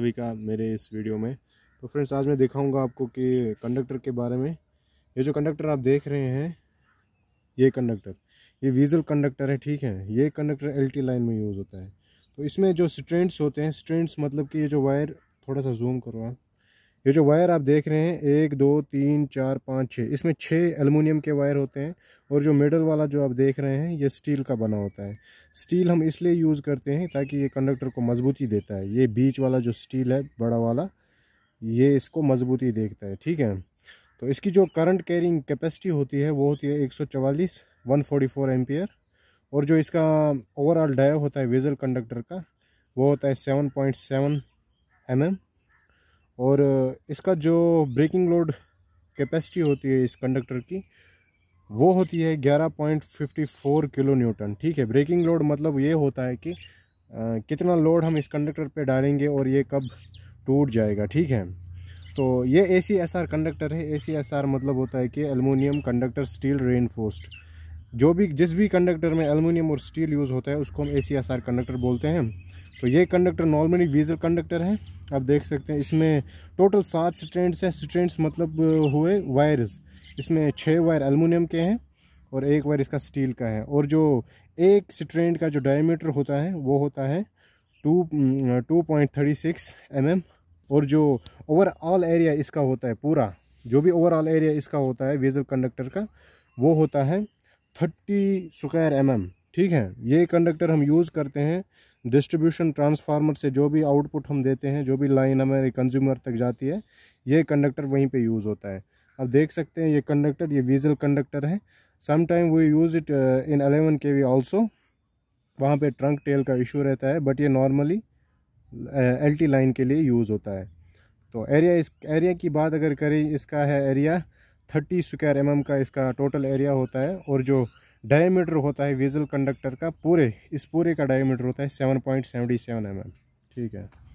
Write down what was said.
सभी का मेरे इस वीडियो में तो फ्रेंड्स आज मैं दिखाऊंगा आपको कि कंडक्टर के बारे में ये जो कंडक्टर आप देख रहे हैं ये कंडक्टर ये वीजल कंडक्टर है ठीक है ये कंडक्टर एलटी लाइन में यूज़ होता है तो इसमें जो स्ट्रेंट्स होते हैं स्ट्रेंट्स मतलब कि ये जो वायर थोड़ा सा जूम करो आप ये जो वायर आप देख रहे हैं एक दो तीन चार पाँच छः इसमें छः एलमिनियम के वायर होते हैं और जो मेडल वाला जो आप देख रहे हैं ये स्टील का बना होता है स्टील हम इसलिए यूज़ करते हैं ताकि ये कंडक्टर को मजबूती देता है ये बीच वाला जो स्टील है बड़ा वाला ये इसको मजबूती देखता है ठीक है तो इसकी जो करंट कैरिंग कैपेसिटी होती है वो होती है एक सौ चवालीस वन फोर्टी फोर और जो इसका ओवरऑल डाया होता है वेजल कंडक्टर का वो होता है seven point seven M M और इसका जो ब्रेकिंग लोड कैपेसिटी होती है इस कंडक्टर की वो होती है 11.54 किलो न्यूटन ठीक है ब्रेकिंग लोड मतलब ये होता है कि आ, कितना लोड हम इस कंडक्टर पे डालेंगे और ये कब टूट जाएगा ठीक है तो ये A C S R conductor है ए सी एस आर मतलब होता है कि एलमिनियम कंडक्टर स्टील रेनफोर्स्ड जो भी जिस भी कंडक्टर में एलमिनियम और स्टील यूज़ होता है उसको हम A C S R conductor बोलते हैं तो ये कंडक्टर नॉर्मली वीजल कंडक्टर है आप देख सकते हैं इसमें टोटल सात स्ट्रेंड्स हैं स्ट्रेंड्स मतलब हुए वायर्स इसमें छः वायर एलमिनियम के हैं और एक वायर इसका स्टील का है और जो एक स्ट्रेंड का जो डायमीटर होता है वो होता है two two point thirty six M M और जो ओवरऑल एरिया इसका होता है पूरा जो भी ओवरऑल एरिया इसका होता है वीजल कंडक्टर का वो होता है थर्टी स्क्वायर एम एम ठीक है ये कंडक्टर हम यूज़ करते हैं डिस्ट्रीब्यूशन ट्रांसफार्मर से जो भी आउटपुट हम देते हैं जो भी लाइन हमारे कंज्यूमर तक जाती है ये कंडक्टर वहीं पे यूज़ होता है अब देख सकते हैं ये कंडक्टर ये वीजल कंडक्टर है sometime we use it in eleven K V also वहाँ पर ट्रंक टेल का इशू रहता है बट ये नॉर्मली एल टी लाइन के लिए यूज़ होता है तो एरिया इस एरिया की बात अगर करें इसका है एरिया थर्टी स्क्वायर एम का इसका टोटल एरिया होता है और जो डायमीटर होता है वेजल कंडक्टर का पूरे इस पूरे का डायमीटर होता है seven point seventy seven M M ठीक है